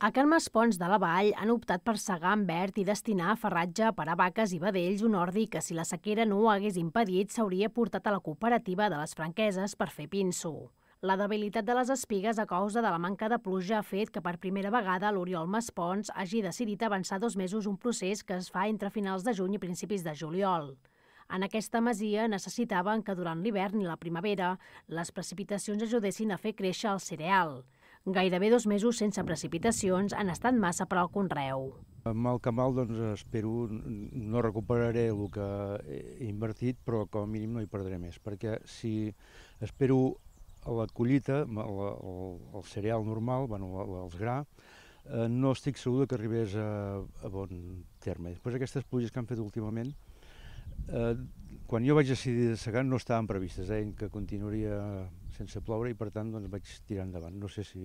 A Carmes Pons de la Vall han optat per segar en verd i destinar a ferratge per a vaques i vedells un ordi que, si la sequera no ho hagués impedit, s'hauria portat a la cooperativa de les franqueses per fer pinso. La debilitat de les espigues a causa de la manca de pluja ha fet que per primera vegada l'Oriol Maspons hagi decidit avançar dos mesos un procés que es fa entre finals de juny i principis de juliol. En aquesta masia necessitaven que durant l'hivern i la primavera les precipitacions ajudessin a fer créixer el cereal. Gairebé dos mesos sense precipitacions han estat massa per al conreu. Mal que mal, doncs, espero, no recuperaré el que he invertit, però com a mínim no hi perdré més, perquè si espero a la collita, el, el, el cereal normal, bueno, els gra, eh, no estic segur que arribés a, a bon terme. Després aquestes pluges que han fet últimament, eh, quan jo vaig decidir de segar no estaven previstes, deien que continuaria sense ploure i per tant doncs, vaig tirar endavant. No sé si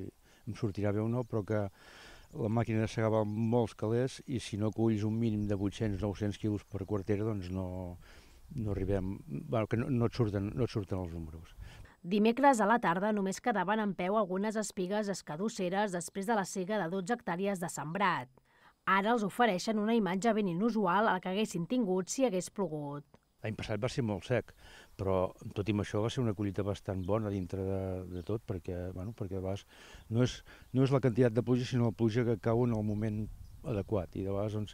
em sortirà bé o no, però que la màquina de segar val molts calés i si no culls un mínim de 800-900 quilos per quartera doncs no, no arribem, bueno, que no, no, et surten, no et surten els números. Dimecres a la tarda només quedaven en peu algunes espigues escadusseres després de la cega de 12 hectàrees de sembrat. Ara els ofereixen una imatge ben inusual al que haguessin tingut si hagués plogut. L'any passat va ser molt sec, però tot i amb això va ser una collita bastant bona dintre de, de tot, perquè, bueno, perquè vas, no, és, no és la quantitat de pluja, sinó la pluja que cau en el moment adequat. I de vegades doncs,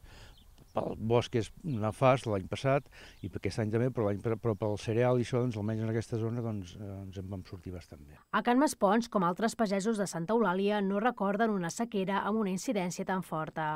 pel bosc és una fas l'any passat i per aquest any també, però, any, però pel cereal i això, doncs, almenys en aquesta zona, doncs, eh, ens en vam sortir bastant bé. A Can Maspons, com altres pagesos de Santa Eulàlia, no recorden una sequera amb una incidència tan forta.